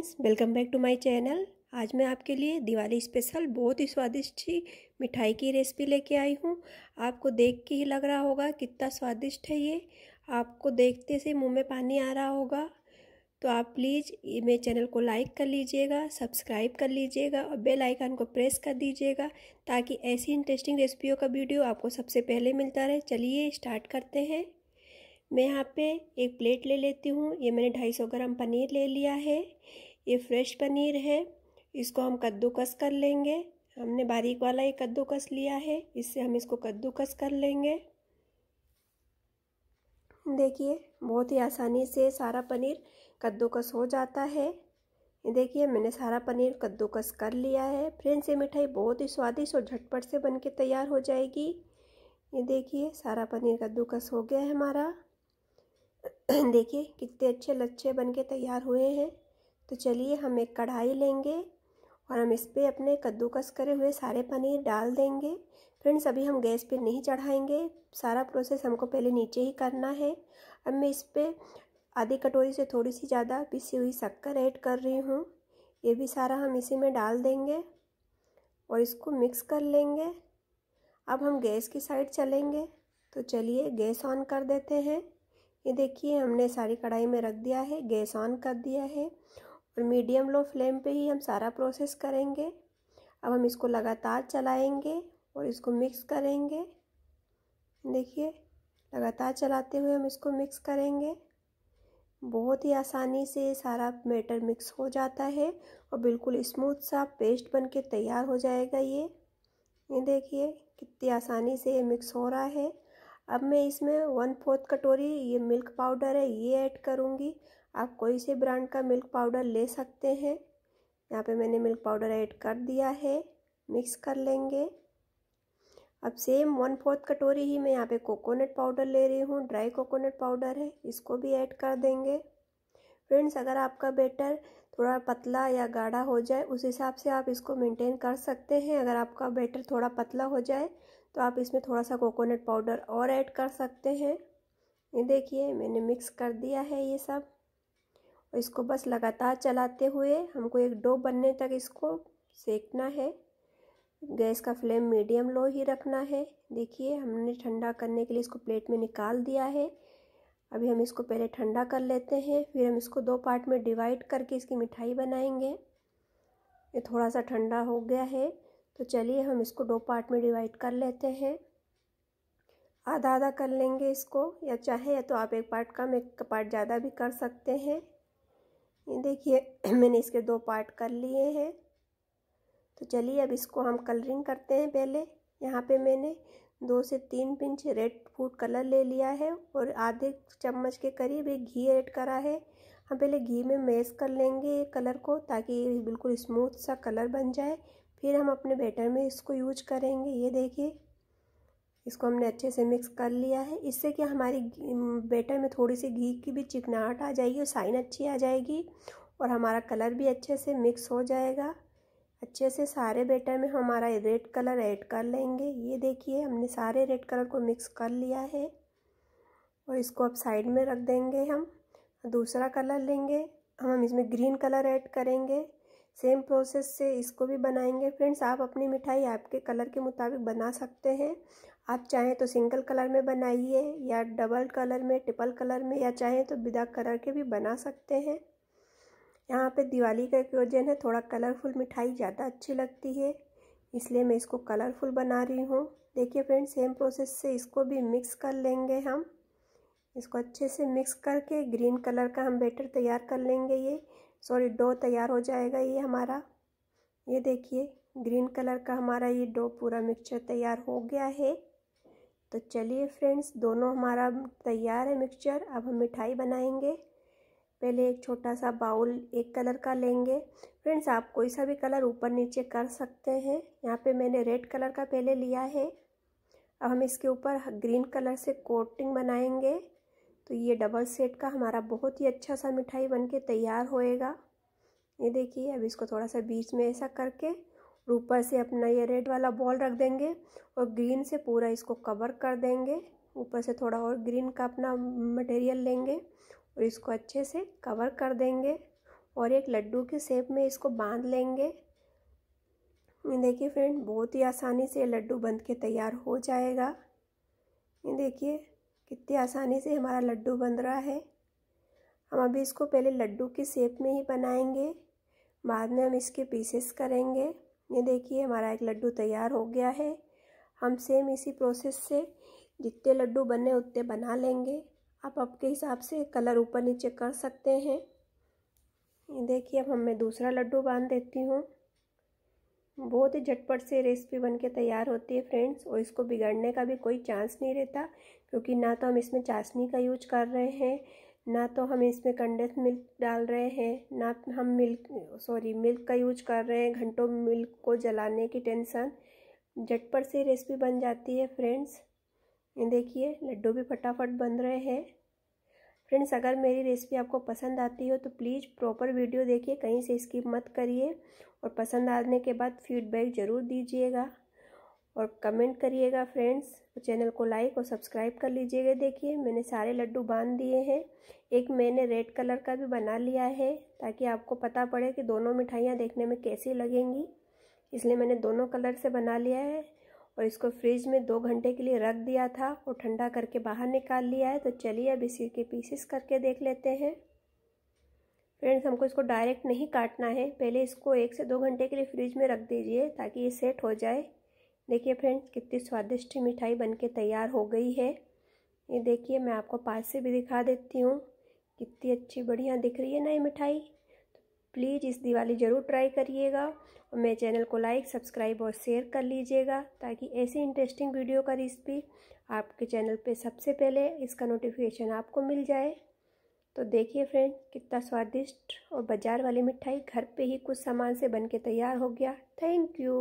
friends welcome back to my channel आज मैं आपके लिए दिवाली स्पेशल बहुत ही स्वादिष्ट सी मिठाई की रेसिपी लेके आई हूँ आपको देख के ही लग रहा होगा कितना स्वादिष्ट है ये आपको देखते से मुंह में पानी आ रहा होगा तो आप प्लीज़ मेरे चैनल को लाइक कर लीजिएगा सब्सक्राइब कर लीजिएगा और बेल आइकन को प्रेस कर दीजिएगा ताकि ऐसी इंटरेस्टिंग रेसिपियों का वीडियो आपको सबसे पहले मिलता रहे चलिए स्टार्ट करते हैं मैं यहाँ पे एक प्लेट ले लेती हूँ ये मैंने 250 ग्राम पनीर ले लिया है ये फ्रेश पनीर है इसको हम कद्दूकस कर लेंगे हमने बारीक वाला ये कद्दूकस लिया है इससे हम इसको कद्दूकस कर लेंगे देखिए बहुत ही आसानी से सारा पनीर कद्दूकस हो जाता है देखिए मैंने सारा पनीर कद्दूकस कर लिया है फ्रेंड्स ये मिठाई बहुत ही स्वादिष्ट और झटपट से बन के तैयार हो जाएगी ये देखिए सारा पनीर कद्दूकस हो गया है हमारा देखिए कितने अच्छे लच्छे बन के तैयार हुए हैं तो चलिए हम एक कढ़ाई लेंगे और हम इस पर अपने कद्दूकस करे हुए सारे पनीर डाल देंगे फ्रेंड्स अभी हम गैस पे नहीं चढ़ाएंगे सारा प्रोसेस हमको पहले नीचे ही करना है अब मैं इस पर आधी कटोरी से थोड़ी सी ज़्यादा पिसी हुई शक्कर ऐड कर रही हूँ ये भी सारा हम इसी में डाल देंगे और इसको मिक्स कर लेंगे अब हम गैस की साइड चलेंगे तो चलिए गैस ऑन कर देते हैं ये देखिए हमने सारी कढ़ाई में रख दिया है गैस ऑन कर दिया है और मीडियम लो फ्लेम पे ही हम सारा प्रोसेस करेंगे अब हम इसको लगातार चलाएंगे और इसको मिक्स करेंगे देखिए लगातार चलाते हुए हम इसको मिक्स करेंगे बहुत ही आसानी से सारा मैटर मिक्स हो जाता है और बिल्कुल स्मूथ सा पेस्ट बन के तैयार हो जाएगा ये ये देखिए कितनी आसानी से ये मिक्स हो रहा है अब मैं इसमें वन फोर्थ कटोरी ये मिल्क पाउडर है ये ऐड करूँगी आप कोई से ब्रांड का मिल्क पाउडर ले सकते हैं यहाँ पे मैंने मिल्क पाउडर ऐड कर दिया है मिक्स कर लेंगे अब सेम वन फोर्थ कटोरी ही मैं यहाँ पे कोकोनट पाउडर ले रही हूँ ड्राई कोकोनट पाउडर है इसको भी ऐड कर देंगे फ्रेंड्स अगर आपका बेटर थोड़ा पतला या गाढ़ा हो जाए उस हिसाब से आप इसको मेंटेन कर सकते हैं अगर आपका बेटर थोड़ा पतला हो जाए तो आप इसमें थोड़ा सा कोकोनट पाउडर और ऐड कर सकते हैं ये देखिए मैंने मिक्स कर दिया है ये सब और इसको बस लगातार चलाते हुए हमको एक डो बनने तक इसको सेकना है गैस का फ्लेम मीडियम लो ही रखना है देखिए हमने ठंडा करने के लिए इसको प्लेट में निकाल दिया है अभी हम इसको पहले ठंडा कर लेते हैं फिर हम इसको दो पार्ट में डिवाइड करके इसकी मिठाई बनाएंगे ये थोड़ा सा ठंडा हो गया है तो चलिए हम इसको दो पार्ट में डिवाइड कर लेते हैं आधा आधा कर लेंगे इसको या चाहे या तो आप एक पार्ट कम एक पार्ट ज़्यादा भी कर सकते हैं ये देखिए मैंने इसके दो पार्ट कर लिए हैं तो चलिए अब इसको हम कलरिंग करते हैं पहले यहाँ पे मैंने दो से तीन पिंच रेड फूड कलर ले लिया है और आधे चम्मच के करीब एक घी ऐड करा है हम पहले घी में मैश कर लेंगे ये कलर को ताकि ये बिल्कुल स्मूथ सा कलर बन जाए फिर हम अपने बैटर में इसको यूज करेंगे ये देखिए इसको हमने अच्छे से मिक्स कर लिया है इससे कि हमारी बेटर में थोड़ी सी घी की भी चिकनाहट आ जाएगी और साइन अच्छी आ जाएगी और हमारा कलर भी अच्छे से मिक्स हो जाएगा अच्छे से सारे बेटर में हमारा रेड कलर ऐड कर लेंगे ये देखिए हमने सारे रेड कलर को मिक्स कर लिया है और इसको अब साइड में रख देंगे हम दूसरा कलर लेंगे हम इसमें ग्रीन कलर ऐड करेंगे सेम प्रोसेस से इसको भी बनाएंगे फ्रेंड्स आप अपनी मिठाई आपके कलर के मुताबिक बना सकते हैं आप चाहें तो सिंगल कलर में बनाइए या डबल कलर में ट्रिपल कलर में या चाहें तो बिदा कलर के भी बना सकते हैं यहाँ पे दिवाली का ओकेजन है थोड़ा कलरफुल मिठाई ज़्यादा अच्छी लगती है इसलिए मैं इसको कलरफुल बना रही हूँ देखिए फ्रेंड सेम प्रोसेस से इसको भी मिक्स कर लेंगे हम इसको अच्छे से मिक्स करके ग्रीन कलर का हम बेटर तैयार कर लेंगे ये सॉरी डो तैयार हो जाएगा ये हमारा ये देखिए ग्रीन कलर का हमारा ये डो पूरा मिक्सचर तैयार हो गया है तो चलिए फ्रेंड्स दोनों हमारा तैयार है मिक्सचर अब हम मिठाई बनाएंगे पहले एक छोटा सा बाउल एक कलर का लेंगे फ्रेंड्स आप कोई सा भी कलर ऊपर नीचे कर सकते हैं यहाँ पे मैंने रेड कलर का पहले लिया है अब हम इसके ऊपर ग्रीन कलर से कोटिंग बनाएंगे तो ये डबल सेट का हमारा बहुत ही अच्छा सा मिठाई बनके तैयार होएगा ये देखिए अब इसको थोड़ा सा बीच में ऐसा करके ऊपर से अपना ये रेड वाला बॉल रख देंगे और ग्रीन से पूरा इसको कवर कर देंगे ऊपर से थोड़ा और ग्रीन का अपना मटेरियल लेंगे और इसको अच्छे से कवर कर देंगे और एक लड्डू के शेप में इसको बांध लेंगे देखिए फ्रेंड बहुत ही आसानी से लड्डू बंध के तैयार हो जाएगा ये देखिए कितनी आसानी से हमारा लड्डू बन रहा है हम अभी इसको पहले लड्डू के शेप में ही बनाएंगे बाद में हम इसके पीसेस करेंगे ये देखिए हमारा एक लड्डू तैयार हो गया है हम सेम इसी प्रोसेस से जितने लड्डू बने उतने बना लेंगे आप आपके हिसाब से कलर ऊपर नीचे कर सकते हैं ये देखिए अब हम मैं दूसरा लड्डू बांध देती हूँ बहुत ही झटपट से रेसिपी बन के तैयार होती है फ्रेंड्स और इसको बिगड़ने का भी कोई चांस नहीं रहता क्योंकि ना तो हम इसमें चाशनी का यूज कर रहे हैं ना तो हम इसमें कंडेंस मिल्क डाल रहे हैं ना हम मिल्क सॉरी मिल्क का यूज कर रहे हैं घंटों मिल्क को जलाने की टेंशन झटपट से रेसिपी बन जाती है फ्रेंड्स देखिए लड्डू भी फटाफट बन रहे हैं फ्रेंड्स अगर मेरी रेसिपी आपको पसंद आती हो तो प्लीज़ प्रॉपर वीडियो देखिए कहीं से स्किप मत करिए और पसंद आने के बाद फीडबैक ज़रूर दीजिएगा और कमेंट करिएगा फ्रेंड्स चैनल को लाइक और सब्सक्राइब कर लीजिएगा देखिए मैंने सारे लड्डू बांध दिए हैं एक मैंने रेड कलर का भी बना लिया है ताकि आपको पता पड़े कि दोनों मिठाइयाँ देखने में कैसी लगेंगी इसलिए मैंने दोनों कलर से बना लिया है और इसको फ्रिज में दो घंटे के लिए रख दिया था और ठंडा करके बाहर निकाल लिया है तो चलिए अब इसी के पीसेस करके देख लेते हैं फ्रेंड्स हमको इसको डायरेक्ट नहीं काटना है पहले इसको एक से दो घंटे के लिए फ्रिज में रख दीजिए ताकि ये सेट हो जाए देखिए फ्रेंड्स कितनी स्वादिष्ट मिठाई बनके तैयार हो गई है ये देखिए मैं आपको पास से भी दिखा देती हूँ कितनी अच्छी बढ़िया दिख रही है ना ये मिठाई तो प्लीज़ इस दिवाली ज़रूर ट्राई करिएगा और मेरे चैनल को लाइक सब्सक्राइब और शेयर कर लीजिएगा ताकि ऐसी इंटरेस्टिंग वीडियो का रेसिपी आपके चैनल पर सबसे पहले इसका नोटिफिकेशन आपको मिल जाए तो देखिए फ्रेंड कितना स्वादिष्ट और बाज़ार वाली मिठाई घर पे ही कुछ सामान से बन के तैयार हो गया थैंक यू